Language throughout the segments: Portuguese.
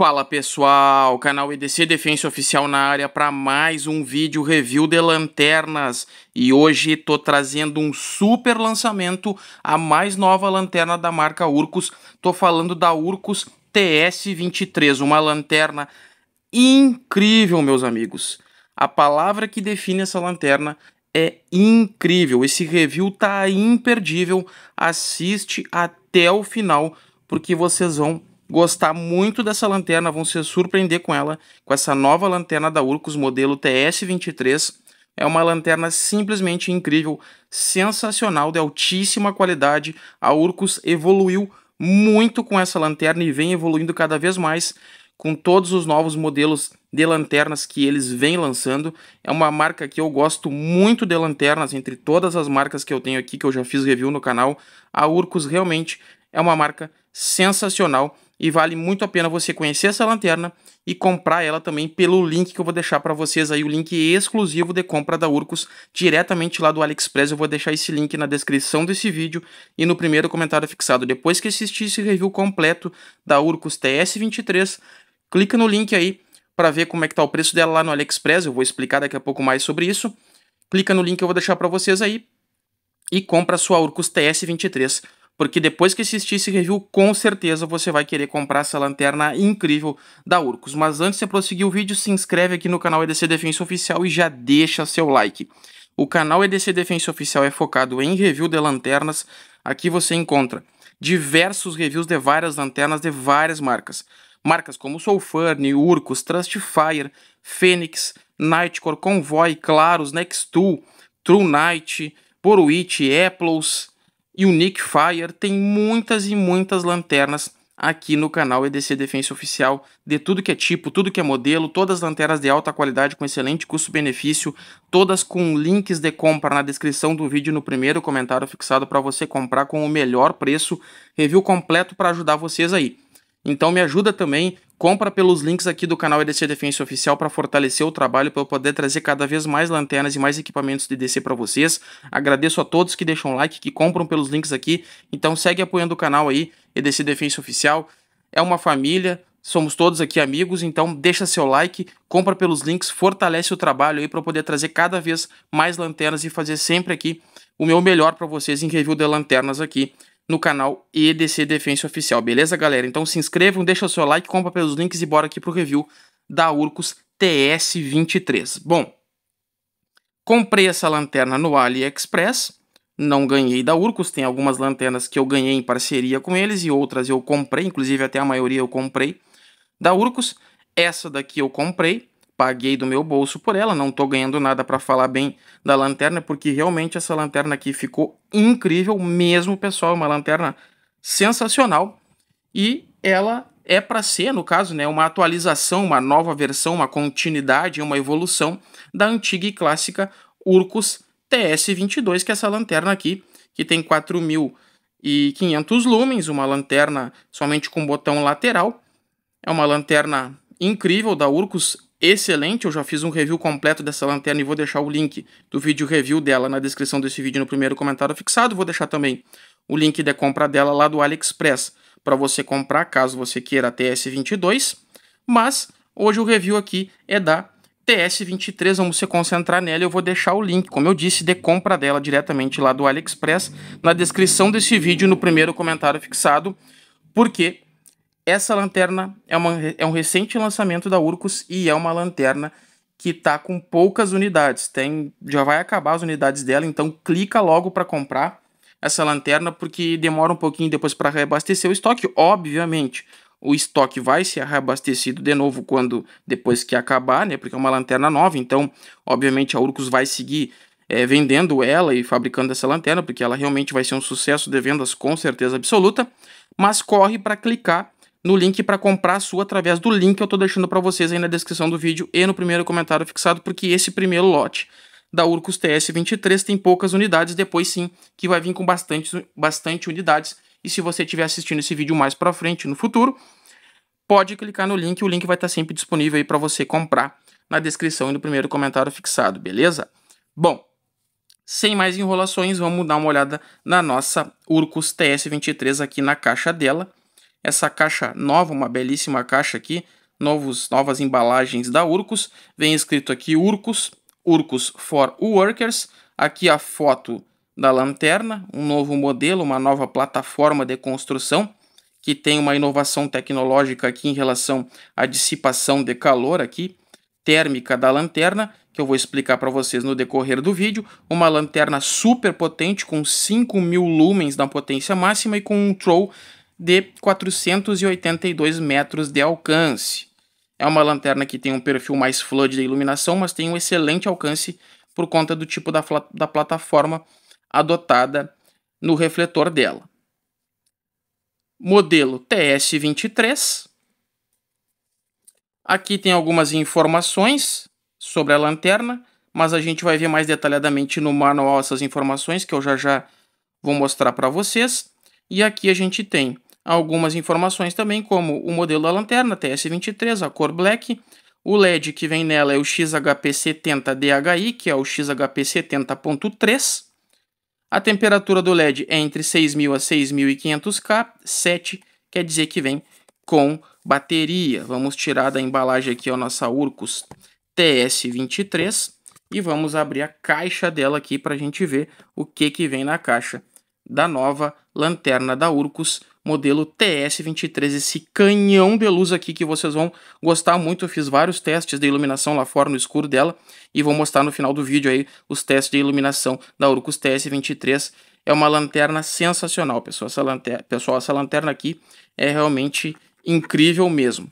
Fala pessoal, canal EDC Defensa Oficial na área para mais um vídeo review de lanternas e hoje tô trazendo um super lançamento, a mais nova lanterna da marca Urcos, tô falando da Urcos TS23, uma lanterna incrível meus amigos, a palavra que define essa lanterna é incrível, esse review tá imperdível, assiste até o final porque vocês vão gostar muito dessa lanterna, vão se surpreender com ela, com essa nova lanterna da Urcos modelo TS23. É uma lanterna simplesmente incrível, sensacional, de altíssima qualidade. A Urcos evoluiu muito com essa lanterna e vem evoluindo cada vez mais com todos os novos modelos de lanternas que eles vêm lançando. É uma marca que eu gosto muito de lanternas, entre todas as marcas que eu tenho aqui, que eu já fiz review no canal. A Urcos realmente é uma marca sensacional e vale muito a pena você conhecer essa lanterna e comprar ela também pelo link que eu vou deixar para vocês aí, o link exclusivo de compra da Urcos, diretamente lá do AliExpress, eu vou deixar esse link na descrição desse vídeo e no primeiro comentário fixado. Depois que assistir esse review completo da Urcos TS23, clica no link aí para ver como é que tá o preço dela lá no AliExpress, eu vou explicar daqui a pouco mais sobre isso. Clica no link que eu vou deixar para vocês aí e compra a sua Urcos TS23 porque depois que assistir esse review, com certeza você vai querer comprar essa lanterna incrível da Urcos. Mas antes de prosseguir o vídeo, se inscreve aqui no canal EDC Defensa Oficial e já deixa seu like. O canal EDC Defensa Oficial é focado em review de lanternas. Aqui você encontra diversos reviews de várias lanternas de várias marcas. Marcas como Soulfurne, Urcos, Trustfire, Fênix, Nightcore, Convoy, Claros, Nextool, True Night, Borowitch, Apples, e o Nick Fire tem muitas e muitas lanternas aqui no canal EDC Defense Oficial, de tudo que é tipo, tudo que é modelo, todas lanternas de alta qualidade com excelente custo-benefício, todas com links de compra na descrição do vídeo no primeiro comentário fixado para você comprar com o melhor preço, review completo para ajudar vocês aí. Então me ajuda também Compra pelos links aqui do canal EDC Defense Oficial para fortalecer o trabalho, para eu poder trazer cada vez mais lanternas e mais equipamentos de DC para vocês. Agradeço a todos que deixam like, que compram pelos links aqui. Então segue apoiando o canal aí, EDC Defense Oficial. É uma família, somos todos aqui amigos, então deixa seu like, compra pelos links, fortalece o trabalho aí para eu poder trazer cada vez mais lanternas e fazer sempre aqui o meu melhor para vocês em review de lanternas aqui no canal EDC Defensa Oficial. Beleza, galera? Então se inscrevam, deixa o seu like, compra pelos links e bora aqui pro review da Urcos TS23. Bom, comprei essa lanterna no AliExpress, não ganhei da Urcos, tem algumas lanternas que eu ganhei em parceria com eles e outras eu comprei, inclusive até a maioria eu comprei da Urcos. Essa daqui eu comprei, paguei do meu bolso por ela, não estou ganhando nada para falar bem da lanterna, porque realmente essa lanterna aqui ficou incrível mesmo, pessoal, uma lanterna sensacional e ela é para ser, no caso, né, uma atualização, uma nova versão, uma continuidade, uma evolução da antiga e clássica Urcus TS22, que é essa lanterna aqui, que tem 4.500 lumens, uma lanterna somente com botão lateral, é uma lanterna incrível da Urcus excelente. Eu já fiz um review completo dessa lanterna e vou deixar o link do vídeo review dela na descrição desse vídeo no primeiro comentário fixado. Vou deixar também o link de compra dela lá do AliExpress para você comprar caso você queira a TS22. Mas hoje o review aqui é da TS23, vamos se concentrar nela. Eu vou deixar o link, como eu disse, de compra dela diretamente lá do AliExpress na descrição desse vídeo no primeiro comentário fixado, porque essa lanterna é, uma, é um recente lançamento da Urcus e é uma lanterna que tá com poucas unidades. Tem, já vai acabar as unidades dela, então clica logo para comprar essa lanterna porque demora um pouquinho depois para reabastecer o estoque, obviamente. O estoque vai ser reabastecido de novo quando depois que acabar, né? Porque é uma lanterna nova, então obviamente a Urcus vai seguir é, vendendo ela e fabricando essa lanterna, porque ela realmente vai ser um sucesso de vendas com certeza absoluta. Mas corre para clicar no link para comprar a sua através do link que eu estou deixando para vocês aí na descrição do vídeo e no primeiro comentário fixado, porque esse primeiro lote da Urcus TS23 tem poucas unidades, depois sim que vai vir com bastante, bastante unidades. E se você estiver assistindo esse vídeo mais para frente, no futuro, pode clicar no link, o link vai estar tá sempre disponível aí para você comprar na descrição e no primeiro comentário fixado, beleza? Bom, sem mais enrolações, vamos dar uma olhada na nossa Urcus TS23 aqui na caixa dela essa caixa nova, uma belíssima caixa aqui, novos, novas embalagens da Urcos. Vem escrito aqui Urcos, Urcos for Workers. Aqui a foto da lanterna, um novo modelo, uma nova plataforma de construção que tem uma inovação tecnológica aqui em relação à dissipação de calor aqui, térmica da lanterna, que eu vou explicar para vocês no decorrer do vídeo, uma lanterna super potente com 5.000 lumens na potência máxima e com um troll de 482 metros de alcance. É uma lanterna que tem um perfil mais flood de iluminação, mas tem um excelente alcance por conta do tipo da, da plataforma adotada no refletor dela. Modelo TS23. Aqui tem algumas informações sobre a lanterna, mas a gente vai ver mais detalhadamente no manual essas informações que eu já já vou mostrar para vocês. E aqui a gente tem algumas informações também, como o modelo da lanterna TS23, a cor black, o LED que vem nela é o XHP70DHI, que é o XHP70.3. A temperatura do LED é entre 6.000 a 6.500 K, 7 quer dizer que vem com bateria. Vamos tirar da embalagem aqui a nossa Urcus TS23 e vamos abrir a caixa dela aqui para a gente ver o que, que vem na caixa da nova lanterna da Urcos, modelo TS23, esse canhão de luz aqui que vocês vão gostar muito. Eu fiz vários testes de iluminação lá fora no escuro dela e vou mostrar no final do vídeo aí os testes de iluminação da Urcos TS23. É uma lanterna sensacional, pessoal. Essa lanterna, pessoal, essa lanterna aqui é realmente incrível mesmo.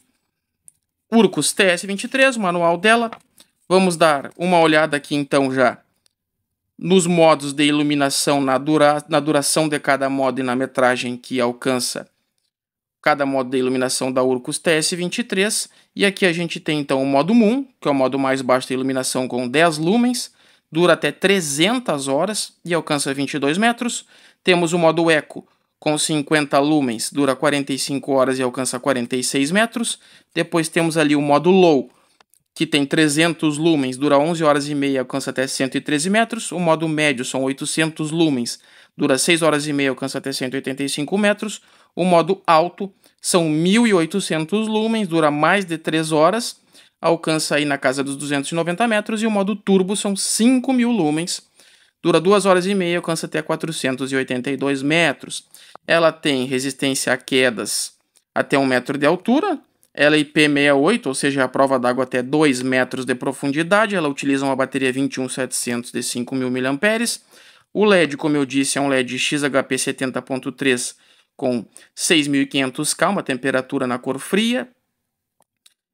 Urcos TS23, o manual dela. Vamos dar uma olhada aqui então já nos modos de iluminação, na, dura, na duração de cada modo e na metragem que alcança cada modo de iluminação da Urcus TS23. E aqui a gente tem então o modo Moon, que é o modo mais baixo de iluminação com 10 lumens, dura até 300 horas e alcança 22 metros. Temos o modo Eco, com 50 lumens, dura 45 horas e alcança 46 metros. Depois temos ali o modo Low, que tem 300 lumens, dura 11 horas e meia, alcança até 113 metros. O modo médio são 800 lumens, dura 6 horas e meia, alcança até 185 metros. O modo alto são 1800 lumens, dura mais de 3 horas, alcança aí na casa dos 290 metros. E o modo turbo são 5000 lumens, dura 2 horas e meia, alcança até 482 metros. Ela tem resistência a quedas até 1 metro de altura, ela é IP68, ou seja, é a prova d'água até 2 metros de profundidade. Ela utiliza uma bateria 21700 de 5.000 mAh. O LED, como eu disse, é um LED XHP70.3 com 6.500K, uma temperatura na cor fria.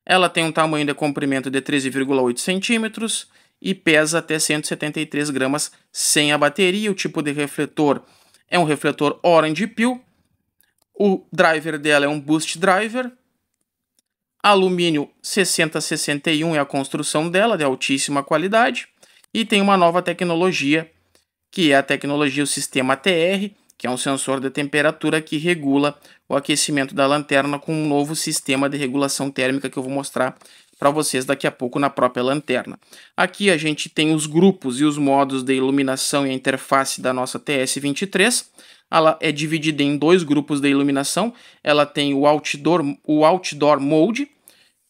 Ela tem um tamanho de comprimento de 13,8 centímetros e pesa até 173 gramas sem a bateria. O tipo de refletor é um refletor Orange Peel. O driver dela é um Boost Driver Alumínio 6061 é a construção dela, de altíssima qualidade. E tem uma nova tecnologia, que é a tecnologia, o sistema TR, que é um sensor de temperatura que regula o aquecimento da lanterna com um novo sistema de regulação térmica que eu vou mostrar para vocês daqui a pouco na própria lanterna. Aqui a gente tem os grupos e os modos de iluminação e a interface da nossa TS23. Ela é dividida em dois grupos de iluminação. Ela tem o outdoor, o outdoor mode,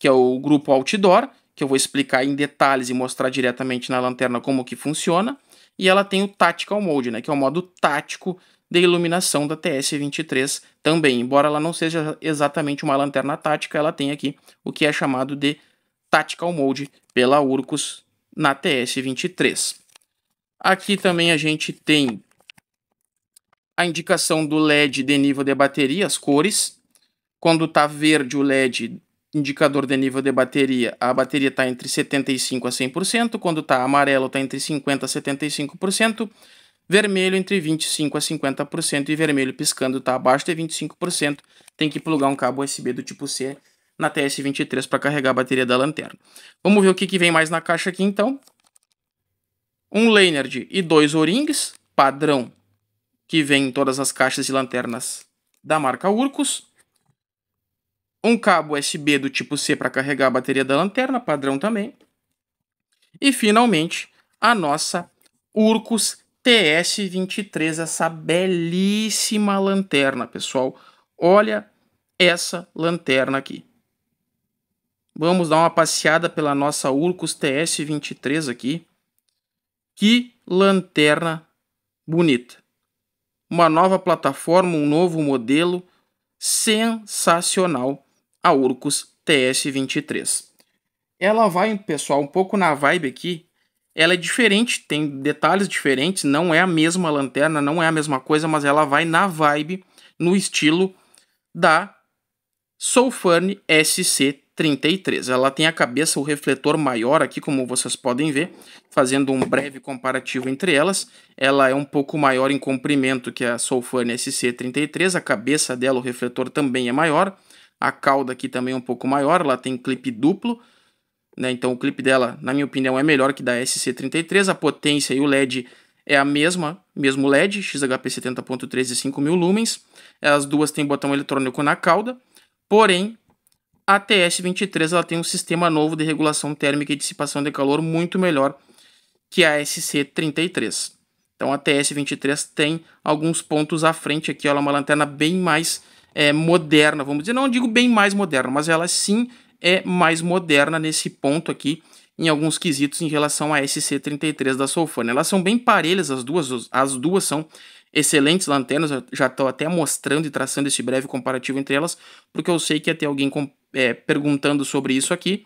que é o grupo Outdoor, que eu vou explicar em detalhes e mostrar diretamente na lanterna como que funciona. E ela tem o Tactical Mode, né, que é o modo tático de iluminação da TS-23 também. Embora ela não seja exatamente uma lanterna tática, ela tem aqui o que é chamado de Tactical Mode pela Urcus na TS-23. Aqui também a gente tem a indicação do LED de nível de bateria, as cores. Quando está verde o LED indicador de nível de bateria, a bateria está entre 75% a 100%, quando está amarelo está entre 50% a 75%, vermelho entre 25% a 50% e vermelho piscando está abaixo de 25%, tem que plugar um cabo USB do tipo C na TS23 para carregar a bateria da lanterna. Vamos ver o que, que vem mais na caixa aqui então. Um Leonard e dois O-rings, padrão, que vem em todas as caixas de lanternas da marca Urcos um cabo USB do tipo C para carregar a bateria da lanterna, padrão também. E finalmente, a nossa Urcus TS23, essa belíssima lanterna, pessoal. Olha essa lanterna aqui. Vamos dar uma passeada pela nossa Urcus TS23 aqui. Que lanterna bonita. Uma nova plataforma, um novo modelo sensacional a Urcus TS23. Ela vai, pessoal, um pouco na vibe aqui. Ela é diferente, tem detalhes diferentes, não é a mesma lanterna, não é a mesma coisa, mas ela vai na vibe, no estilo da Soulfurn SC33. Ela tem a cabeça, o refletor maior aqui, como vocês podem ver, fazendo um breve comparativo entre elas. Ela é um pouco maior em comprimento que a Soulfurn SC33, a cabeça dela, o refletor também é maior. A cauda aqui também é um pouco maior, ela tem clipe duplo. Né? Então o clipe dela, na minha opinião, é melhor que da SC33. A potência e o LED é a mesma, mesmo LED, XHP 70.3 e 5000 lumens. As duas têm botão eletrônico na cauda. Porém, a TS23 ela tem um sistema novo de regulação térmica e dissipação de calor muito melhor que a SC33. Então a TS23 tem alguns pontos à frente aqui, ela é uma lanterna bem mais é, moderna, vamos dizer, não digo bem mais moderna, mas ela sim é mais moderna nesse ponto aqui, em alguns quesitos em relação à SC33 da Solfone. Elas são bem parelhas, as duas, as duas são excelentes lanternas, eu já estou até mostrando e traçando esse breve comparativo entre elas, porque eu sei que ia ter alguém com, é, perguntando sobre isso aqui,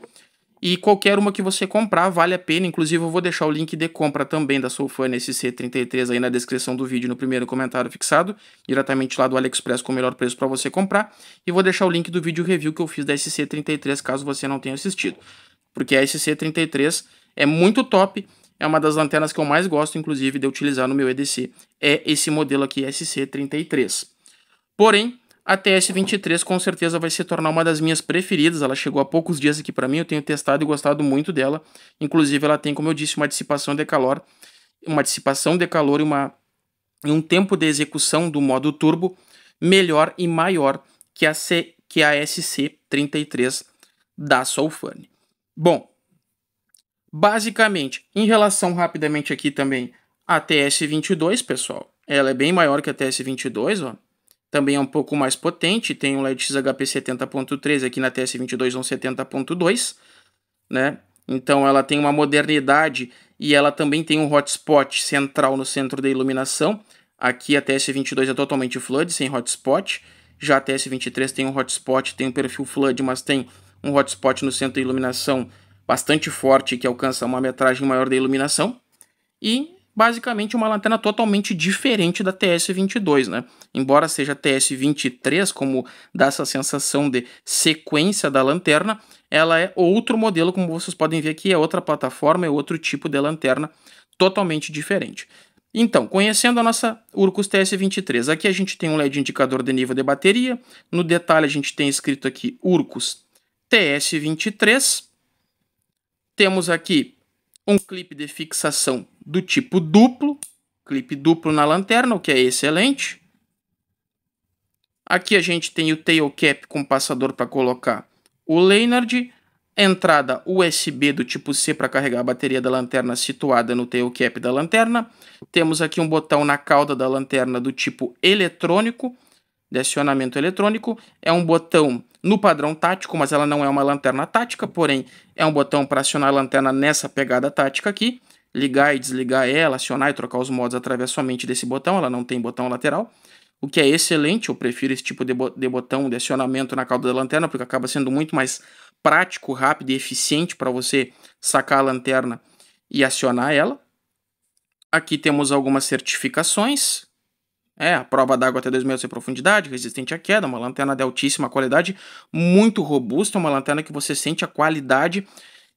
e qualquer uma que você comprar vale a pena, inclusive eu vou deixar o link de compra também da Soulfun SC33 aí na descrição do vídeo, no primeiro comentário fixado, diretamente lá do AliExpress com o melhor preço para você comprar, e vou deixar o link do vídeo review que eu fiz da SC33 caso você não tenha assistido, porque a SC33 é muito top, é uma das lanternas que eu mais gosto, inclusive, de utilizar no meu EDC, é esse modelo aqui, SC33. Porém, a TS23 com certeza vai se tornar uma das minhas preferidas. Ela chegou há poucos dias aqui para mim, eu tenho testado e gostado muito dela. Inclusive, ela tem, como eu disse, uma dissipação de calor, uma dissipação de calor e, uma, e um tempo de execução do modo turbo melhor e maior que a, C, que a SC33 da Soulfun. Bom, basicamente, em relação rapidamente aqui também à TS22, pessoal, ela é bem maior que a TS22, ó também é um pouco mais potente, tem um LED XHP 70.3 aqui na TS22 um 70.2, né? Então ela tem uma modernidade e ela também tem um hotspot central no centro da iluminação. Aqui a TS22 é totalmente flood, sem hotspot. Já a TS23 tem um hotspot, tem um perfil flood, mas tem um hotspot no centro da iluminação bastante forte que alcança uma metragem maior da iluminação. E basicamente uma lanterna totalmente diferente da TS-22, né? Embora seja TS-23, como dá essa sensação de sequência da lanterna, ela é outro modelo, como vocês podem ver aqui, é outra plataforma, é outro tipo de lanterna totalmente diferente. Então, conhecendo a nossa Urcus TS-23, aqui a gente tem um LED indicador de nível de bateria, no detalhe a gente tem escrito aqui Urcus TS-23, temos aqui um clipe de fixação do tipo duplo, clipe duplo na lanterna, o que é excelente. Aqui a gente tem o tail cap com passador para colocar o Leonard, entrada USB do tipo C para carregar a bateria da lanterna situada no tail cap da lanterna. Temos aqui um botão na cauda da lanterna do tipo eletrônico, de acionamento eletrônico. É um botão no padrão tático, mas ela não é uma lanterna tática, porém é um botão para acionar a lanterna nessa pegada tática aqui ligar e desligar ela, acionar e trocar os modos através somente desse botão, ela não tem botão lateral, o que é excelente, eu prefiro esse tipo de, bo de botão de acionamento na cauda da lanterna, porque acaba sendo muito mais prático, rápido e eficiente para você sacar a lanterna e acionar ela. Aqui temos algumas certificações. É, a prova d'água até 2 metros de profundidade, resistente à queda, uma lanterna de altíssima qualidade, muito robusta, uma lanterna que você sente a qualidade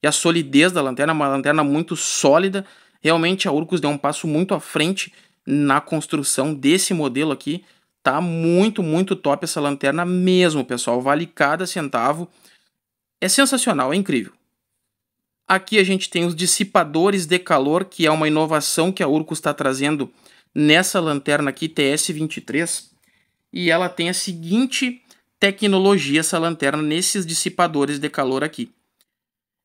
e a solidez da lanterna, uma lanterna muito sólida. Realmente a Urcus deu um passo muito à frente na construção desse modelo aqui. Tá muito, muito top essa lanterna mesmo, pessoal. Vale cada centavo. É sensacional, é incrível. Aqui a gente tem os dissipadores de calor, que é uma inovação que a Urco está trazendo nessa lanterna aqui, TS23. E ela tem a seguinte tecnologia, essa lanterna, nesses dissipadores de calor aqui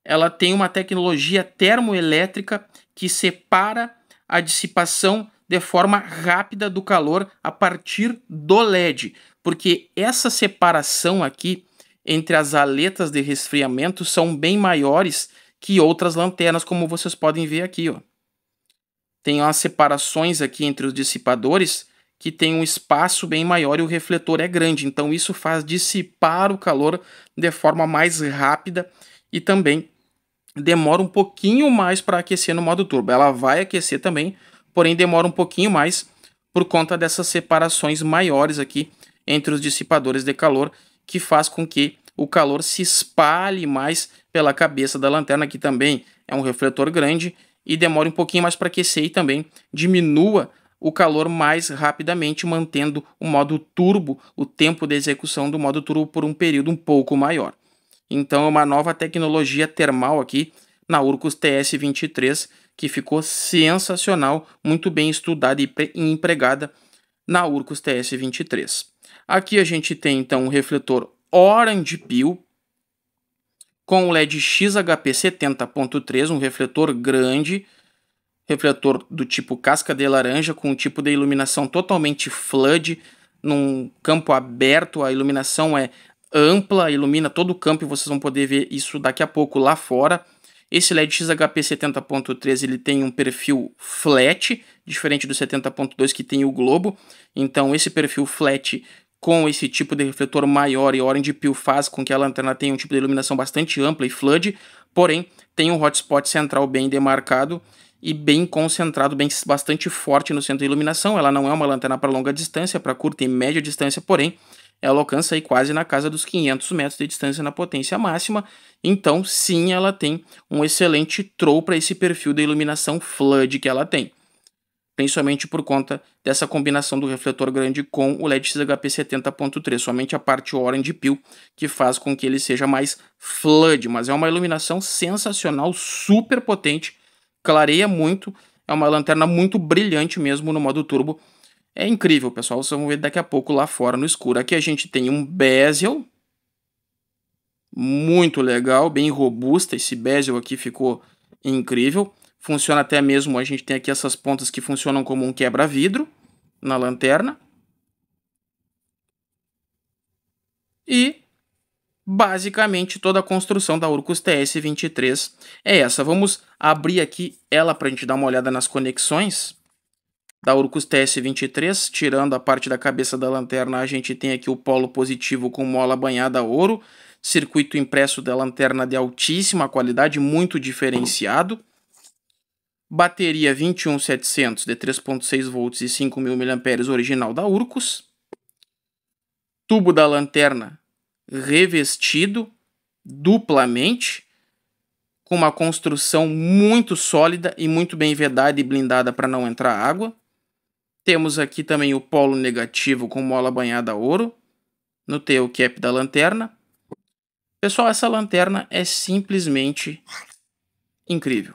ela tem uma tecnologia termoelétrica que separa a dissipação de forma rápida do calor a partir do LED, porque essa separação aqui entre as aletas de resfriamento são bem maiores que outras lanternas, como vocês podem ver aqui. Ó. Tem umas separações aqui entre os dissipadores que tem um espaço bem maior e o refletor é grande, então isso faz dissipar o calor de forma mais rápida e também demora um pouquinho mais para aquecer no modo turbo. Ela vai aquecer também, porém demora um pouquinho mais por conta dessas separações maiores aqui entre os dissipadores de calor, que faz com que o calor se espalhe mais pela cabeça da lanterna, que também é um refletor grande, e demora um pouquinho mais para aquecer e também diminua o calor mais rapidamente, mantendo o modo turbo, o tempo de execução do modo turbo por um período um pouco maior. Então é uma nova tecnologia termal aqui na Urcus TS23 que ficou sensacional, muito bem estudada e empregada na Urcus TS23. Aqui a gente tem então um refletor Orange Peel com LED XHP70.3, um refletor grande, refletor do tipo casca de laranja com um tipo de iluminação totalmente flood, num campo aberto, a iluminação é ampla, ilumina todo o campo e vocês vão poder ver isso daqui a pouco lá fora. Esse LED XHP70.3 ele tem um perfil flat, diferente do 70.2 que tem o globo. Então esse perfil flat com esse tipo de refletor maior e orange peel faz com que a lanterna tenha um tipo de iluminação bastante ampla e flood, porém tem um hotspot central bem demarcado e bem concentrado, bem bastante forte no centro de iluminação. Ela não é uma lanterna para longa distância, para curta e média distância, porém, ela alcança aí quase na casa dos 500 metros de distância na potência máxima. Então, sim, ela tem um excelente troll para esse perfil da iluminação flood que ela tem. Principalmente por conta dessa combinação do refletor grande com o LED XHP 70.3, somente a parte orange peel que faz com que ele seja mais flood, mas é uma iluminação sensacional, super potente clareia muito. É uma lanterna muito brilhante mesmo no modo turbo. É incrível, pessoal. Vocês vão ver daqui a pouco lá fora no escuro. Aqui a gente tem um bezel. Muito legal, bem robusta. Esse bezel aqui ficou incrível. Funciona até mesmo, a gente tem aqui essas pontas que funcionam como um quebra-vidro na lanterna. E Basicamente, toda a construção da Urcus TS23 é essa. Vamos abrir aqui ela para a gente dar uma olhada nas conexões da Urcus TS23. Tirando a parte da cabeça da lanterna, a gente tem aqui o polo positivo com mola banhada a ouro. Circuito impresso da lanterna de altíssima qualidade, muito diferenciado. Bateria 21700 de 3.6 volts e 5.000 mAh original da Urcus. Tubo da lanterna revestido duplamente, com uma construção muito sólida e muito bem vedada e blindada para não entrar água. Temos aqui também o polo negativo com mola banhada a ouro, no tail cap da lanterna. Pessoal, essa lanterna é simplesmente incrível.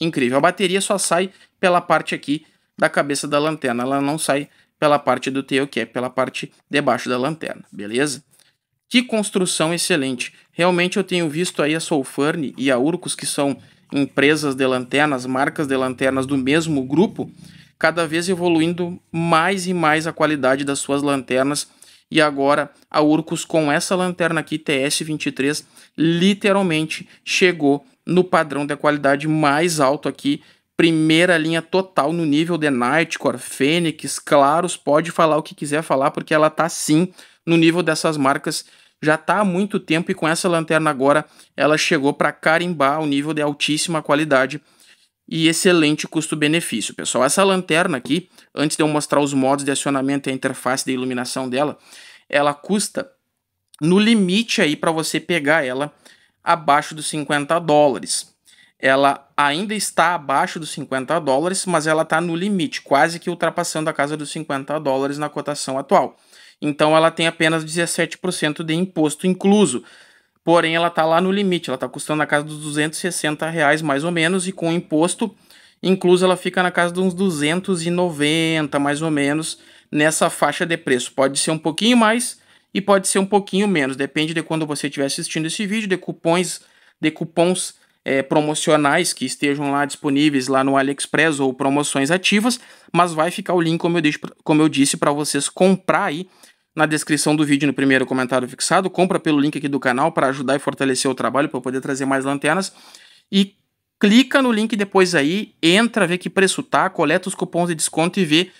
Incrível. A bateria só sai pela parte aqui da cabeça da lanterna, ela não sai pela parte do tail cap, pela parte debaixo da lanterna, beleza? Que construção excelente. Realmente eu tenho visto aí a Solfurne e a Urcos, que são empresas de lanternas, marcas de lanternas do mesmo grupo, cada vez evoluindo mais e mais a qualidade das suas lanternas. E agora a Urcos com essa lanterna aqui TS23 literalmente chegou no padrão da qualidade mais alto aqui, primeira linha total no nível de Nightcore, Fênix, Claros, pode falar o que quiser falar porque ela tá sim no nível dessas marcas já está há muito tempo e com essa lanterna agora ela chegou para carimbar o nível de altíssima qualidade e excelente custo-benefício, pessoal. Essa lanterna aqui, antes de eu mostrar os modos de acionamento e a interface de iluminação dela, ela custa no limite aí para você pegar ela abaixo dos 50 dólares. Ela ainda está abaixo dos 50 dólares, mas ela está no limite, quase que ultrapassando a casa dos 50 dólares na cotação atual. Então ela tem apenas 17% de imposto incluso. Porém, ela está lá no limite, ela está custando na casa dos 260 reais mais ou menos, e com imposto incluso ela fica na casa de uns 290 mais ou menos nessa faixa de preço. Pode ser um pouquinho mais e pode ser um pouquinho menos, depende de quando você estiver assistindo esse vídeo, de cupons, de cupons é, promocionais que estejam lá disponíveis lá no AliExpress ou promoções ativas, mas vai ficar o link, como eu, como eu disse, para vocês comprar aí na descrição do vídeo, no primeiro comentário fixado. Compra pelo link aqui do canal para ajudar e fortalecer o trabalho, para poder trazer mais lanternas. E clica no link depois aí, entra, vê que preço tá, coleta os cupons de desconto e vê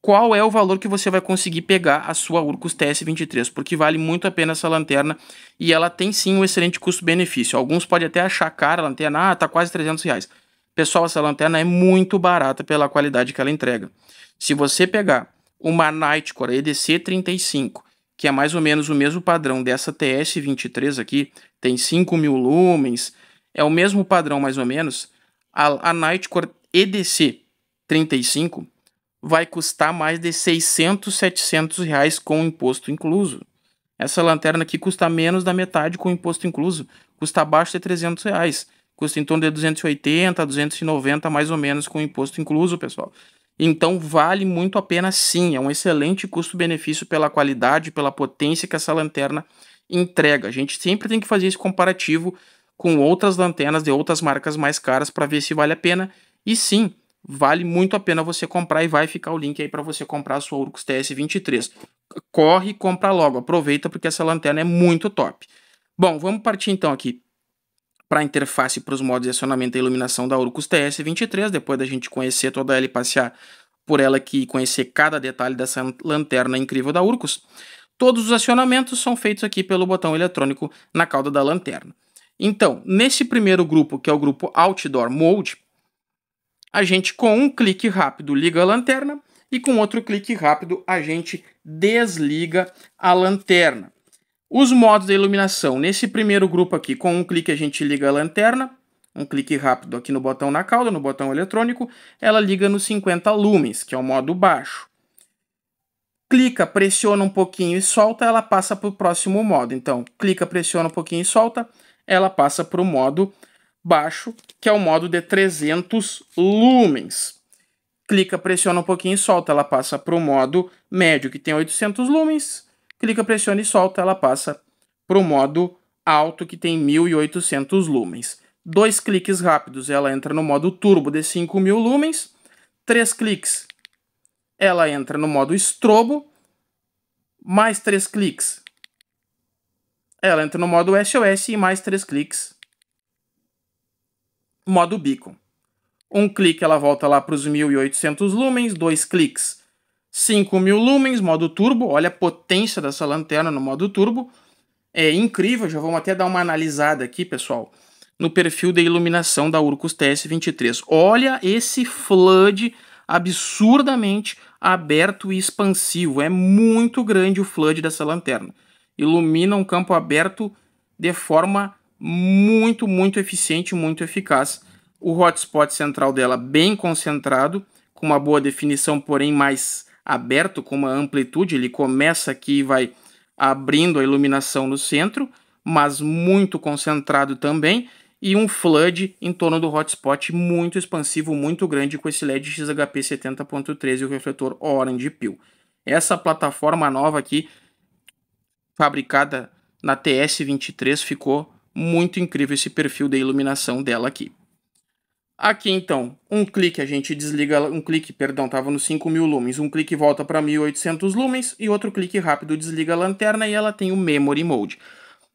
qual é o valor que você vai conseguir pegar a sua Urcus TS23, porque vale muito a pena essa lanterna e ela tem sim um excelente custo-benefício. Alguns podem até achar cara a lanterna, ah, tá quase 300 reais. Pessoal, essa lanterna é muito barata pela qualidade que ela entrega. Se você pegar uma Nightcore EDC35, que é mais ou menos o mesmo padrão dessa TS23 aqui, tem 5.000 lumens, é o mesmo padrão mais ou menos, a, a Nightcore EDC35 vai custar mais de 600, 700 reais com imposto incluso. Essa lanterna aqui custa menos da metade com imposto incluso, custa abaixo de 300 reais. Custa em torno de 280, 290 mais ou menos com imposto incluso, pessoal. Então vale muito a pena sim, é um excelente custo-benefício pela qualidade, pela potência que essa lanterna entrega. A gente sempre tem que fazer esse comparativo com outras lanternas de outras marcas mais caras para ver se vale a pena. E sim, vale muito a pena você comprar e vai ficar o link aí para você comprar a sua Urux TS23. Corre e compra logo, aproveita porque essa lanterna é muito top. Bom, vamos partir então aqui para a interface para os modos de acionamento e iluminação da Urcus TS23, depois da gente conhecer toda ela e passear por ela aqui e conhecer cada detalhe dessa lanterna incrível da Urcus. Todos os acionamentos são feitos aqui pelo botão eletrônico na cauda da lanterna. Então, nesse primeiro grupo, que é o grupo Outdoor Mode, a gente com um clique rápido liga a lanterna e com outro clique rápido a gente desliga a lanterna. Os modos da iluminação. Nesse primeiro grupo aqui, com um clique a gente liga a lanterna, um clique rápido aqui no botão na cauda, no botão eletrônico, ela liga nos 50 lumens, que é o modo baixo. Clica, pressiona um pouquinho e solta, ela passa para o próximo modo. Então, clica, pressiona um pouquinho e solta, ela passa para o modo baixo, que é o modo de 300 lumens. Clica, pressiona um pouquinho e solta, ela passa para o modo médio, que tem 800 lumens clica, pressiona e solta, ela passa para o modo alto que tem 1800 lumens. Dois cliques rápidos, ela entra no modo turbo de 5000 lumens. Três cliques, ela entra no modo estrobo. Mais três cliques, ela entra no modo SOS e mais três cliques, modo beacon. Um clique ela volta lá para os 1800 lumens, dois cliques 5.000 lumens, modo turbo, olha a potência dessa lanterna no modo turbo. É incrível, já vamos até dar uma analisada aqui, pessoal, no perfil de iluminação da Urcus TS23. Olha esse flood absurdamente aberto e expansivo. É muito grande o flood dessa lanterna. Ilumina um campo aberto de forma muito, muito eficiente, muito eficaz. O hotspot central dela bem concentrado, com uma boa definição, porém mais aberto com uma amplitude, ele começa aqui e vai abrindo a iluminação no centro, mas muito concentrado também, e um flood em torno do hotspot muito expansivo, muito grande com esse LED XHP 70.3 e o refletor Orange Peel. Essa plataforma nova aqui, fabricada na TS23, ficou muito incrível esse perfil de iluminação dela aqui. Aqui então, um clique a gente desliga, um clique, perdão, estava nos 5.000 lumens, um clique volta para 1.800 lumens e outro clique rápido desliga a lanterna e ela tem o Memory Mode.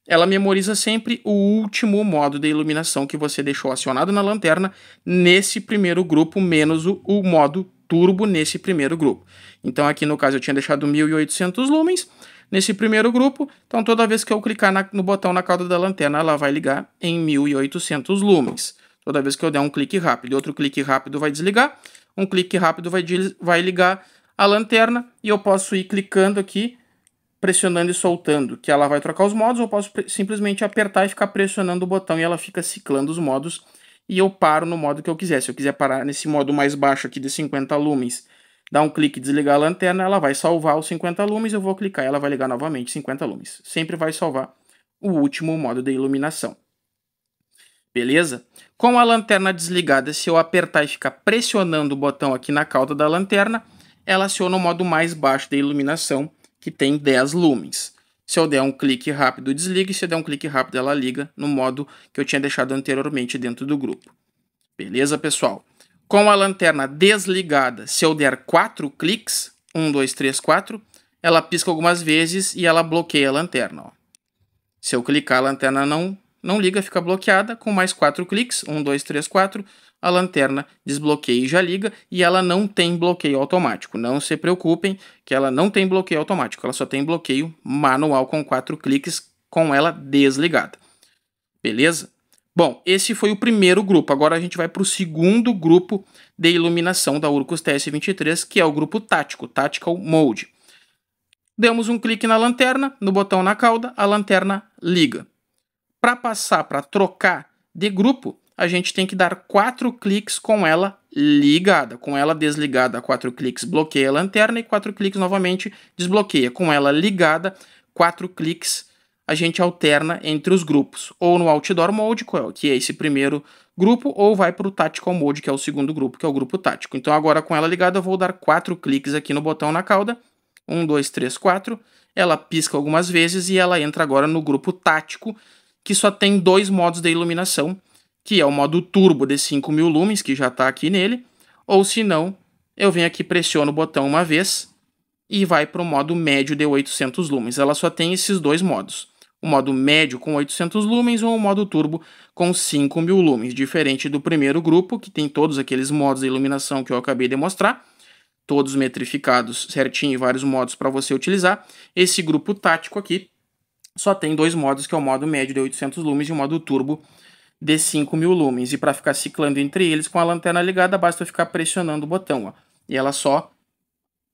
Ela memoriza sempre o último modo de iluminação que você deixou acionado na lanterna nesse primeiro grupo, menos o, o modo turbo nesse primeiro grupo. Então aqui no caso eu tinha deixado 1.800 lumens nesse primeiro grupo, então toda vez que eu clicar na, no botão na cauda da lanterna ela vai ligar em 1.800 lumens. Toda vez que eu der um clique rápido e outro clique rápido vai desligar, um clique rápido vai, vai ligar a lanterna e eu posso ir clicando aqui, pressionando e soltando, que ela vai trocar os modos, ou posso simplesmente apertar e ficar pressionando o botão e ela fica ciclando os modos e eu paro no modo que eu quiser. Se eu quiser parar nesse modo mais baixo aqui de 50 lumens, dar um clique e desligar a lanterna, ela vai salvar os 50 lumens, eu vou clicar e ela vai ligar novamente 50 lumens. Sempre vai salvar o último modo de iluminação beleza? Com a lanterna desligada, se eu apertar e ficar pressionando o botão aqui na cauda da lanterna, ela aciona o modo mais baixo da iluminação, que tem 10 lumens. Se eu der um clique rápido, desliga, e se eu der um clique rápido, ela liga no modo que eu tinha deixado anteriormente dentro do grupo. Beleza, pessoal? Com a lanterna desligada, se eu der 4 cliques, 1, 2, 3, 4, ela pisca algumas vezes e ela bloqueia a lanterna. Ó. Se eu clicar, a lanterna não não liga, fica bloqueada. Com mais quatro cliques, um, dois, três, quatro, a lanterna desbloqueia e já liga. E ela não tem bloqueio automático. Não se preocupem que ela não tem bloqueio automático. Ela só tem bloqueio manual com quatro cliques, com ela desligada. Beleza? Bom, esse foi o primeiro grupo. Agora a gente vai para o segundo grupo de iluminação da Urcus TS23, que é o grupo tático, Tactical Mode. Demos um clique na lanterna, no botão na cauda, a lanterna liga. Para passar para trocar de grupo, a gente tem que dar quatro cliques com ela ligada. Com ela desligada, quatro cliques bloqueia a lanterna e quatro cliques novamente desbloqueia. Com ela ligada, quatro cliques a gente alterna entre os grupos, ou no Outdoor Mode, que é, é esse primeiro grupo, ou vai para o Tactical Mode, que é o segundo grupo, que é o grupo tático. Então agora com ela ligada eu vou dar quatro cliques aqui no botão na cauda, um, dois, três, quatro, ela pisca algumas vezes e ela entra agora no grupo tático, que só tem dois modos de iluminação, que é o modo turbo de 5000 lumens, que já está aqui nele, ou se não, eu venho aqui, pressiono o botão uma vez e vai para o modo médio de 800 lumens. Ela só tem esses dois modos, o modo médio com 800 lumens ou o modo turbo com 5000 lumens, diferente do primeiro grupo, que tem todos aqueles modos de iluminação que eu acabei de mostrar, todos metrificados certinho e vários modos para você utilizar. Esse grupo tático aqui só tem dois modos, que é o modo médio de 800 lumens e o modo turbo de 5000 lumens. E para ficar ciclando entre eles com a lanterna ligada, basta ficar pressionando o botão, ó. E ela só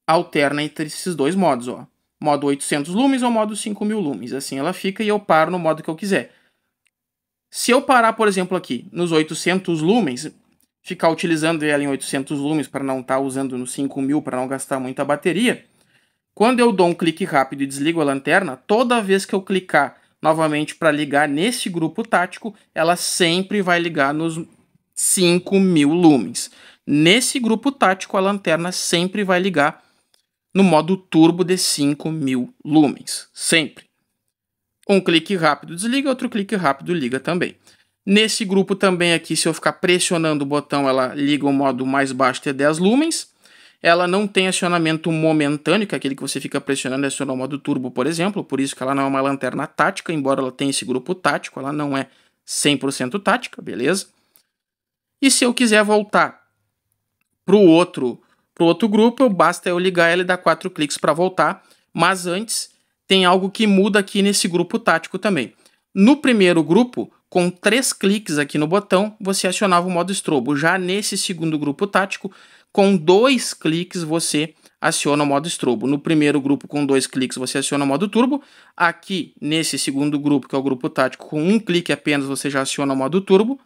alterna entre esses dois modos, ó. Modo 800 lumens ou modo 5000 lumens. Assim ela fica e eu paro no modo que eu quiser. Se eu parar, por exemplo, aqui nos 800 lumens, ficar utilizando ela em 800 lumens para não estar tá usando no 5000 para não gastar muita bateria, quando eu dou um clique rápido e desligo a lanterna, toda vez que eu clicar novamente para ligar nesse grupo tático, ela sempre vai ligar nos 5.000 lumens. Nesse grupo tático, a lanterna sempre vai ligar no modo turbo de 5.000 lumens, sempre. Um clique rápido desliga, outro clique rápido liga também. Nesse grupo também aqui, se eu ficar pressionando o botão, ela liga o modo mais baixo de 10 lumens ela não tem acionamento momentâneo, que é aquele que você fica pressionando e aciona o modo turbo, por exemplo, por isso que ela não é uma lanterna tática, embora ela tenha esse grupo tático, ela não é 100% tática, beleza? E se eu quiser voltar para o outro, pro outro grupo, basta eu ligar ela e dar quatro cliques para voltar, mas antes tem algo que muda aqui nesse grupo tático também. No primeiro grupo, com três cliques aqui no botão, você acionava o modo estrobo. Já nesse segundo grupo tático, com dois cliques você aciona o modo estrobo. No primeiro grupo, com dois cliques, você aciona o modo turbo. Aqui, nesse segundo grupo, que é o grupo tático, com um clique apenas, você já aciona o modo turbo.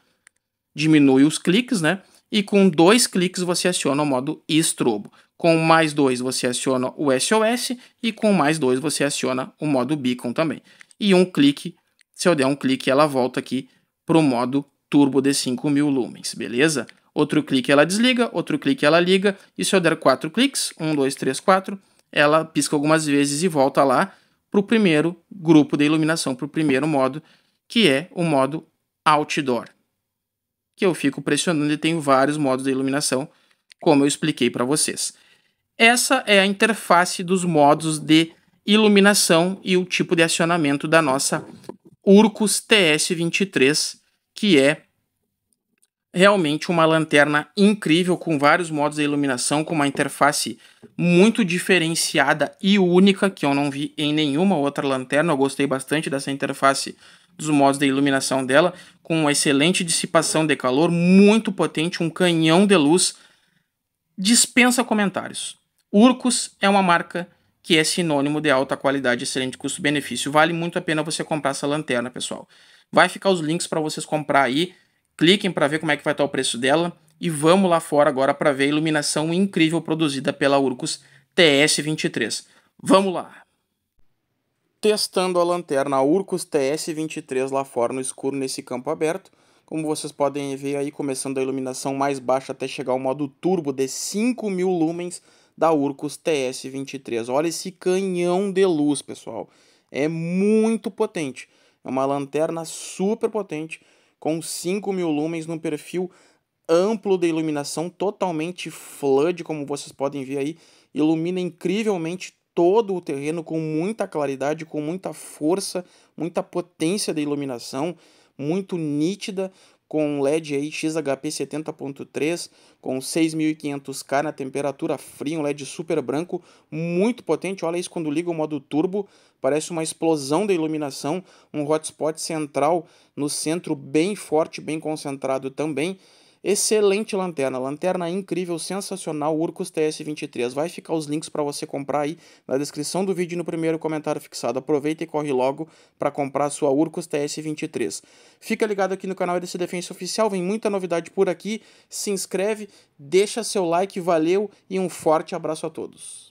Diminui os cliques, né? E com dois cliques, você aciona o modo estrobo. Com mais dois, você aciona o SOS. E com mais dois, você aciona o modo beacon também. E um clique se eu der um clique, ela volta aqui para o modo turbo de 5000 lumens, beleza? Outro clique ela desliga, outro clique ela liga, e se eu der quatro cliques, um, dois, três, quatro, ela pisca algumas vezes e volta lá para o primeiro grupo de iluminação, para o primeiro modo, que é o modo outdoor, que eu fico pressionando e tenho vários modos de iluminação, como eu expliquei para vocês. Essa é a interface dos modos de iluminação e o tipo de acionamento da nossa Urcus TS-23, que é realmente uma lanterna incrível com vários modos de iluminação, com uma interface muito diferenciada e única que eu não vi em nenhuma outra lanterna. Eu gostei bastante dessa interface dos modos de iluminação dela, com uma excelente dissipação de calor, muito potente, um canhão de luz. Dispensa comentários. Urcus é uma marca que é sinônimo de alta qualidade, excelente custo-benefício. Vale muito a pena você comprar essa lanterna, pessoal. Vai ficar os links para vocês comprar aí. Cliquem para ver como é que vai estar tá o preço dela e vamos lá fora agora para ver a iluminação incrível produzida pela Urcus TS23. Vamos lá. Testando a lanterna Urcus TS23 lá fora no escuro nesse campo aberto. Como vocês podem ver aí, começando a iluminação mais baixa até chegar ao modo turbo de 5000 lumens da Urkus TS23. Olha esse canhão de luz, pessoal. É muito potente. É uma lanterna super potente, com 5 mil lumens no perfil amplo de iluminação, totalmente flood, como vocês podem ver aí. Ilumina incrivelmente todo o terreno com muita claridade, com muita força, muita potência de iluminação, muito nítida, com um LED aí XHP 70.3 com 6500K na temperatura fria, um LED super branco, muito potente. Olha isso quando liga o modo turbo, parece uma explosão da iluminação, um hotspot central no centro bem forte, bem concentrado também. Excelente lanterna, lanterna incrível, sensacional, Urcus TS23. Vai ficar os links para você comprar aí na descrição do vídeo e no primeiro comentário fixado. Aproveita e corre logo para comprar a sua Urcus TS23. Fica ligado aqui no canal desse Defensa Oficial, vem muita novidade por aqui. Se inscreve, deixa seu like, valeu e um forte abraço a todos.